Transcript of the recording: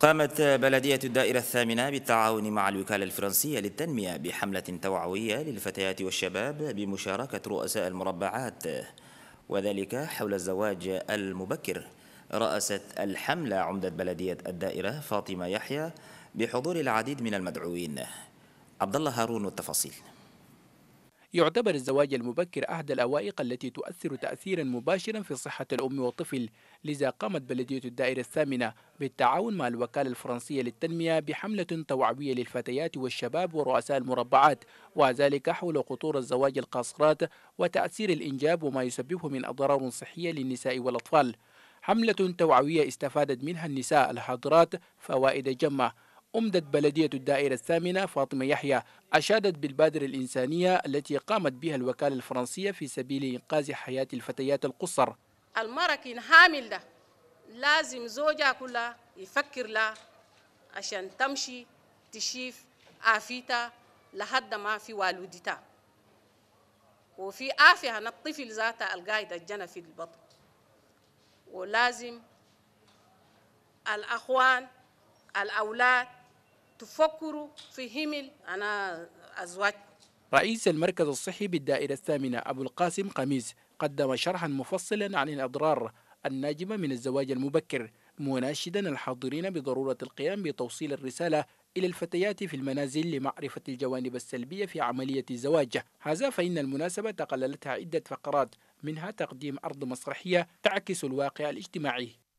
قامت بلدية الدائرة الثامنة بالتعاون مع الوكالة الفرنسية للتنمية بحملة توعوية للفتيات والشباب بمشاركة رؤساء المربعات وذلك حول الزواج المبكر رأست الحملة عمدة بلدية الدائرة فاطمة يحيى بحضور العديد من المدعوين عبد الله هارون والتفاصيل يعتبر الزواج المبكر أحد الأوائق التي تؤثر تأثيرا مباشرا في صحة الأم والطفل لذا قامت بلدية الدائرة الثامنة بالتعاون مع الوكالة الفرنسية للتنمية بحملة توعوية للفتيات والشباب ورؤساء المربعات وذلك حول خطورة زواج القاصرات وتأثير الإنجاب وما يسببه من أضرار صحية للنساء والأطفال حملة توعوية استفادت منها النساء الحاضرات فوائد جمة أمدت بلدية الدائرة الثامنة فاطمة يحيى أشادت بالبادرة الإنسانية التي قامت بها الوكالة الفرنسية في سبيل إنقاذ حياة الفتيات القصر المركين هامل ده لازم زوجها كلها يفكر لها عشان تمشي تشيف عافيتها لحد ما في والدتها وفي عافية الطفل ذاتها القايدة الجنة في البطن ولازم الأخوان الأولاد تفكروا في همل أنا أزواج رئيس المركز الصحي بالدائرة الثامنة أبو القاسم قميص قدم شرحا مفصلا عن الأضرار الناجمة من الزواج المبكر مناشدا الحاضرين بضرورة القيام بتوصيل الرسالة إلى الفتيات في المنازل لمعرفة الجوانب السلبية في عملية الزواج هذا فإن المناسبة تقللتها عدة فقرات منها تقديم أرض مسرحية تعكس الواقع الاجتماعي